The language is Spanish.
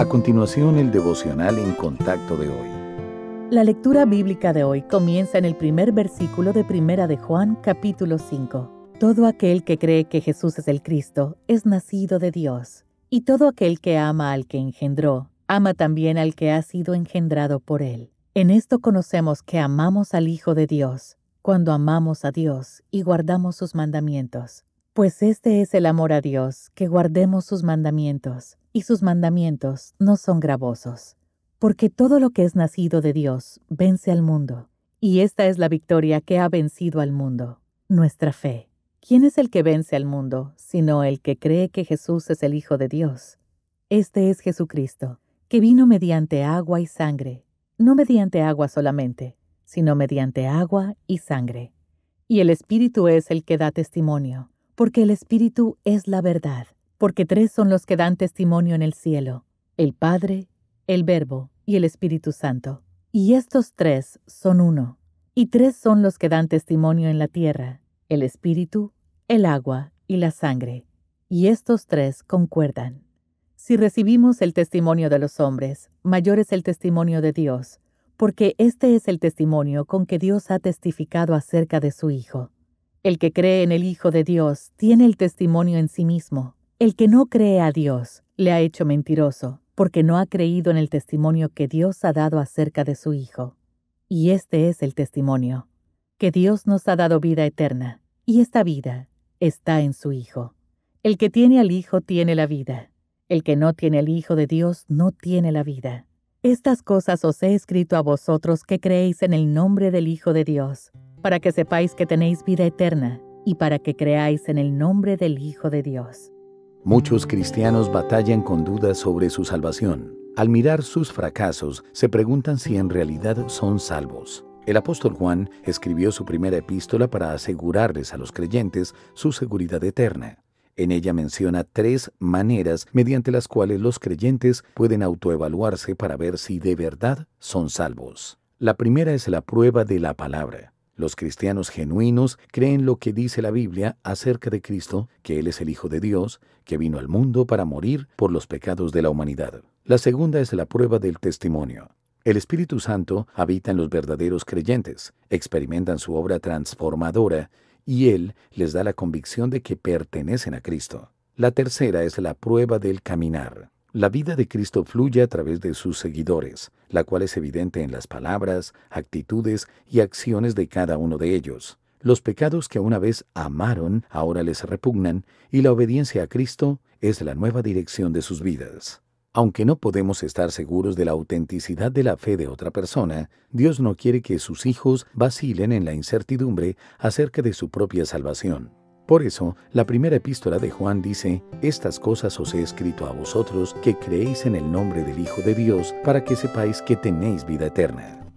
A continuación, el devocional en contacto de hoy. La lectura bíblica de hoy comienza en el primer versículo de Primera de Juan, capítulo 5. Todo aquel que cree que Jesús es el Cristo es nacido de Dios, y todo aquel que ama al que engendró, ama también al que ha sido engendrado por él. En esto conocemos que amamos al Hijo de Dios, cuando amamos a Dios y guardamos sus mandamientos. Pues este es el amor a Dios, que guardemos sus mandamientos y sus mandamientos no son gravosos, porque todo lo que es nacido de Dios vence al mundo, y esta es la victoria que ha vencido al mundo, nuestra fe. ¿Quién es el que vence al mundo, sino el que cree que Jesús es el Hijo de Dios? Este es Jesucristo, que vino mediante agua y sangre, no mediante agua solamente, sino mediante agua y sangre. Y el Espíritu es el que da testimonio, porque el Espíritu es la verdad porque tres son los que dan testimonio en el cielo, el Padre, el Verbo y el Espíritu Santo. Y estos tres son uno, y tres son los que dan testimonio en la tierra, el Espíritu, el agua y la sangre. Y estos tres concuerdan. Si recibimos el testimonio de los hombres, mayor es el testimonio de Dios, porque este es el testimonio con que Dios ha testificado acerca de su Hijo. El que cree en el Hijo de Dios tiene el testimonio en sí mismo. El que no cree a Dios le ha hecho mentiroso, porque no ha creído en el testimonio que Dios ha dado acerca de su Hijo. Y este es el testimonio, que Dios nos ha dado vida eterna, y esta vida está en su Hijo. El que tiene al Hijo tiene la vida. El que no tiene al Hijo de Dios no tiene la vida. Estas cosas os he escrito a vosotros que creéis en el nombre del Hijo de Dios, para que sepáis que tenéis vida eterna, y para que creáis en el nombre del Hijo de Dios. Muchos cristianos batallan con dudas sobre su salvación. Al mirar sus fracasos, se preguntan si en realidad son salvos. El apóstol Juan escribió su primera epístola para asegurarles a los creyentes su seguridad eterna. En ella menciona tres maneras mediante las cuales los creyentes pueden autoevaluarse para ver si de verdad son salvos. La primera es la prueba de la palabra. Los cristianos genuinos creen lo que dice la Biblia acerca de Cristo, que Él es el Hijo de Dios, que vino al mundo para morir por los pecados de la humanidad. La segunda es la prueba del testimonio. El Espíritu Santo habita en los verdaderos creyentes, experimentan su obra transformadora y Él les da la convicción de que pertenecen a Cristo. La tercera es la prueba del caminar. La vida de Cristo fluye a través de sus seguidores, la cual es evidente en las palabras, actitudes y acciones de cada uno de ellos. Los pecados que una vez amaron ahora les repugnan y la obediencia a Cristo es la nueva dirección de sus vidas. Aunque no podemos estar seguros de la autenticidad de la fe de otra persona, Dios no quiere que sus hijos vacilen en la incertidumbre acerca de su propia salvación. Por eso, la primera epístola de Juan dice, Estas cosas os he escrito a vosotros que creéis en el nombre del Hijo de Dios, para que sepáis que tenéis vida eterna.